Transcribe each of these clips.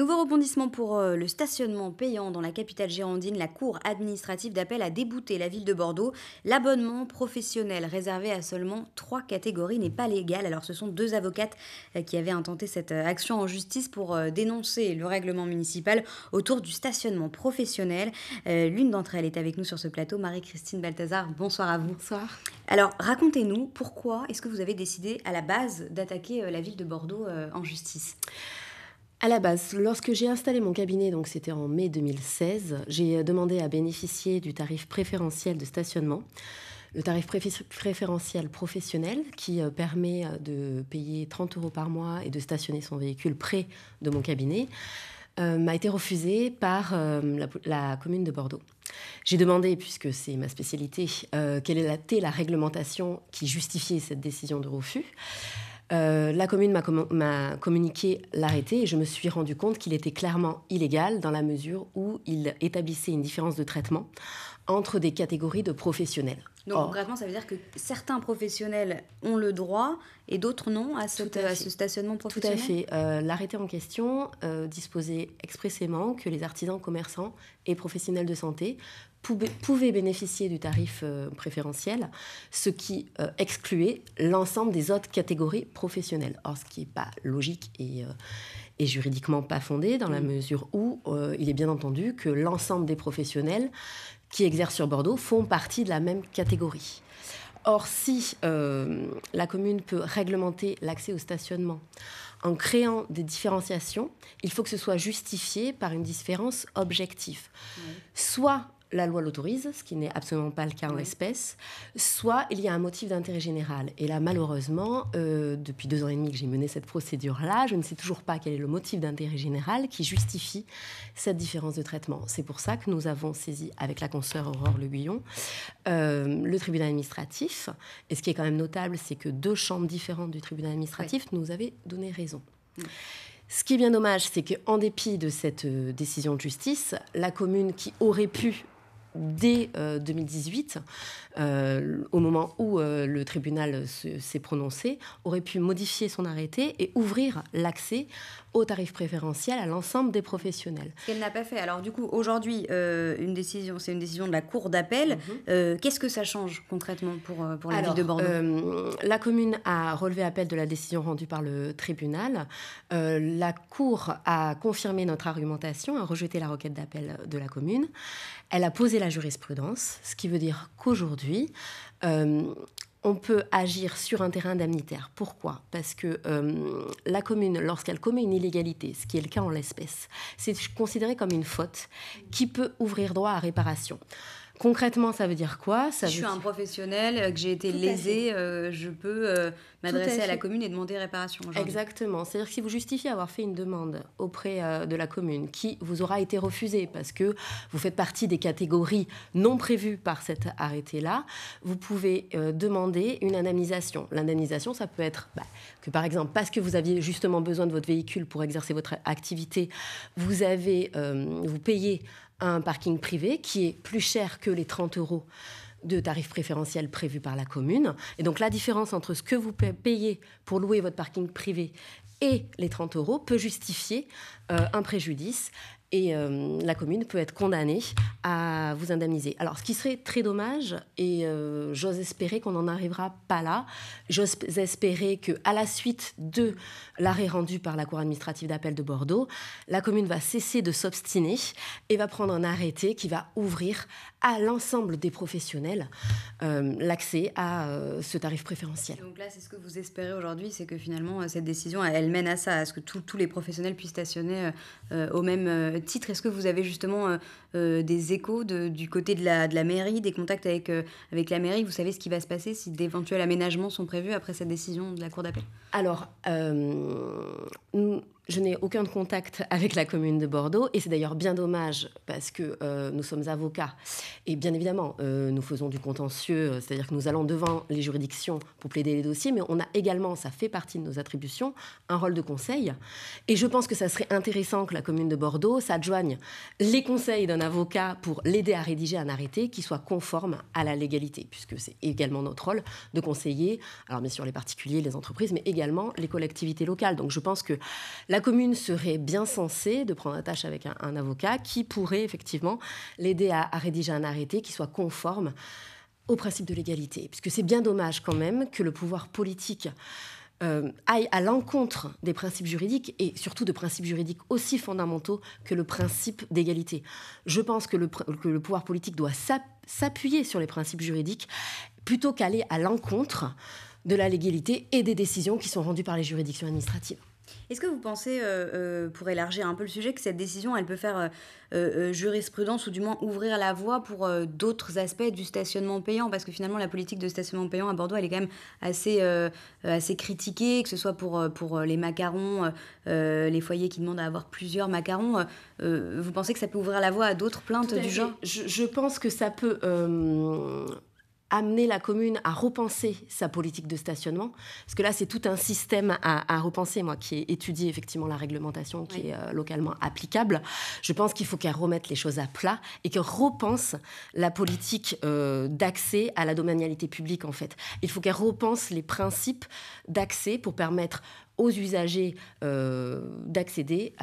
Nouveau rebondissement pour euh, le stationnement payant dans la capitale girondine. La Cour administrative d'appel a débouté la ville de Bordeaux. L'abonnement professionnel réservé à seulement trois catégories n'est pas légal. Alors ce sont deux avocates euh, qui avaient intenté cette euh, action en justice pour dénoncer le règlement municipal autour du stationnement professionnel. L'une d'entre elles est avec nous sur ce plateau, Marie-Christine Balthazar. Bonsoir à vous. Bonsoir. Alors racontez-nous pourquoi est-ce que vous avez décidé à la base d'attaquer la ville de Bordeaux en justice à la base, lorsque j'ai installé mon cabinet, donc c'était en mai 2016, j'ai euh, demandé à bénéficier du tarif préférentiel de stationnement. Le tarif préférentiel professionnel qui euh, permet euh, de payer 30 euros par mois et de stationner son véhicule près de mon cabinet m'a été refusé par la, commune de Bordeaux. J'ai demandé, puisque c'est ma spécialité, quelle était la réglementation qui justifiait cette décision de refus. Euh, la commune m'a communiqué l'arrêté et je me suis rendu compte qu'il était clairement illégal dans la mesure où il établissait une différence de traitement entre des catégories de professionnels. Donc concrètement, ça veut dire que certains professionnels ont le droit et d'autres non à, ce stationnement professionnel Tout à fait. Euh, l'arrêté en question euh, disposait expressément que les artisans, commerçants et professionnels de santé pouvaient bénéficier du tarif euh, préférentiel, ce qui euh, excluait l'ensemble des autres catégories professionnelles. Or, ce qui n'est pas logique euh, et, juridiquement pas fondé, dans la mm. mesure où il est bien entendu que l'ensemble des professionnels qui exercent sur Bordeaux font partie de la même catégorie. Or, si la commune peut réglementer l'accès au stationnement en créant des différenciations, il faut que ce soit justifié par une différence objective. Mm. Soit la loi l'autorise, ce qui n'est absolument pas le cas en l'espèce, soit il y a un motif d'intérêt général. Et là, malheureusement, euh, depuis deux ans et demi que j'ai mené cette procédure-là, je ne sais toujours pas quel est le motif d'intérêt général qui justifie cette différence de traitement. C'est pour ça que nous avons saisi, avec la consoeur Aurore Le Guyon, euh, le tribunal administratif. Et ce qui est quand même notable, c'est que deux chambres différentes du tribunal administratif nous avaient donné raison. Mm. Ce qui est bien dommage, c'est qu'en dépit de cette euh, décision de justice, la commune qui aurait pu dès 2018, euh, euh, au moment où euh, le tribunal s'est prononcé, aurait pu modifier son arrêté et ouvrir l'accès aux tarifs préférentiels à l'ensemble des professionnels. Ce qu'elle n'a pas fait. Alors du coup, aujourd'hui, une décision, c'est une décision de la Cour d'appel. Mhm. Qu'est-ce que ça change concrètement pour, pour la ville de Bordeaux La commune a relevé appel de la décision rendue par le tribunal. la Cour a confirmé notre argumentation, a rejeté la requête d'appel de la commune. Elle a posé la jurisprudence, ce qui veut dire qu'aujourd'hui, euh, on peut agir sur un terrain indemnitaire. Pourquoi Parce que euh, la commune, lorsqu'elle commet une illégalité, ce qui est le cas en l'espèce, c'est considéré comme une faute qui peut ouvrir droit à réparation. Concrètement, ça veut dire quoi ça Je suis un professionnel, euh, que j'ai été lésé, euh, je peux euh, m'adresser à, la commune et demander réparation. Exactement. C'est-à-dire que si vous justifiez avoir fait une demande auprès de la commune qui vous aura été refusée parce que vous faites partie des catégories non prévues par cet arrêté-là, vous pouvez demander une indemnisation. L'indemnisation, ça peut être bah, que par exemple, parce que vous aviez justement besoin de votre véhicule pour exercer votre activité, vous avez, vous payez un parking privé qui est plus cher que les 30 euros de tarif préférentiel prévu par la commune. Et donc la différence entre ce que vous payez pour louer votre parking privé et les 30 euros peut justifier euh, un préjudice et euh, la commune peut être condamnée à vous indemniser. Alors, ce qui serait très dommage, et euh, j'ose espérer qu'on n'en arrivera pas là, j'ose espérer que à la suite de l'arrêt rendu par la Cour administrative d'appel de Bordeaux, la commune va cesser de s'obstiner et va prendre un arrêté qui va ouvrir à l'ensemble des professionnels euh, l'accès à ce tarif préférentiel. Donc là, c'est ce que vous espérez aujourd'hui, c'est que finalement, cette décision, elle mène à ça, à ce que tous les professionnels puissent stationner au même titre. Est-ce que vous avez justement euh, euh, des échos du côté de la, de la, mairie, des contacts avec, euh, avec la mairie Vous savez ce qui va se passer si d'éventuels aménagements sont prévus après cette décision de la Cour d'appel Alors, je n'ai aucun contact avec la commune de Bordeaux et c'est d'ailleurs bien dommage parce que euh, nous sommes avocats et bien évidemment euh, nous faisons du contentieux, euh, c'est-à-dire que nous allons devant les juridictions pour plaider les dossiers, mais on a également, ça fait partie de nos attributions, un rôle de conseil et je pense que ça serait intéressant que la commune de Bordeaux s'adjoigne les conseils d'un avocat pour l'aider à rédiger un arrêté qui soit conforme à la légalité puisque c'est également notre rôle de conseiller, alors bien sûr les particuliers, les entreprises, mais également les collectivités locales. Donc je pense que la la commune serait bien censée de prendre tâche avec un, avocat qui pourrait effectivement l'aider à, rédiger un arrêté qui soit conforme au principe de l'égalité. Puisque c'est bien dommage quand même que le pouvoir politique euh, aille à l'encontre des principes juridiques et surtout de principes juridiques aussi fondamentaux que le principe d'égalité. Je pense que le pouvoir politique doit s'appuyer sur les principes juridiques plutôt qu'aller à l'encontre de la légalité et des décisions qui sont rendues par les juridictions administratives. Est-ce que vous pensez, euh, euh, pour élargir un peu le sujet, que cette décision, elle peut faire euh, jurisprudence ou du moins ouvrir la voie pour d'autres aspects du stationnement payant Parce que finalement, la politique de stationnement payant à Bordeaux, elle est quand même assez, assez critiquée, que ce soit pour, pour les macarons, les foyers qui demandent à avoir plusieurs macarons. vous pensez que ça peut ouvrir la voie à d'autres plaintes du genre je, je, pense que ça peut amener la commune à repenser sa politique de stationnement, parce que là, c'est tout un système à, repenser, moi, qui étudie effectivement la réglementation qui est euh, localement applicable. Je pense qu'il faut qu'elle remette les choses à plat et qu'elle repense la politique euh, d'accès à la domanialité publique, en fait. Il faut qu'elle repense les principes d'accès pour permettre aux usagers euh, d'accéder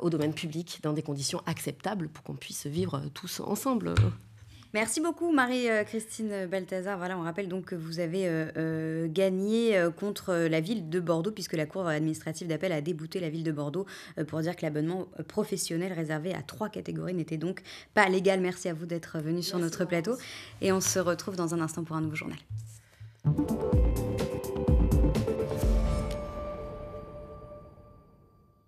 au domaine public dans des conditions acceptables pour qu'on puisse vivre tous ensemble. Merci beaucoup Marie-Christine euh, Balthazar. Voilà, on rappelle donc que vous avez euh, euh, gagné contre la ville de Bordeaux puisque la Cour administrative d'appel a débouté la ville de Bordeaux pour dire que l'abonnement professionnel réservé à trois catégories n'était donc pas légal. Merci à vous d'être venu sur notre plateau et on se retrouve dans un instant pour un nouveau journal.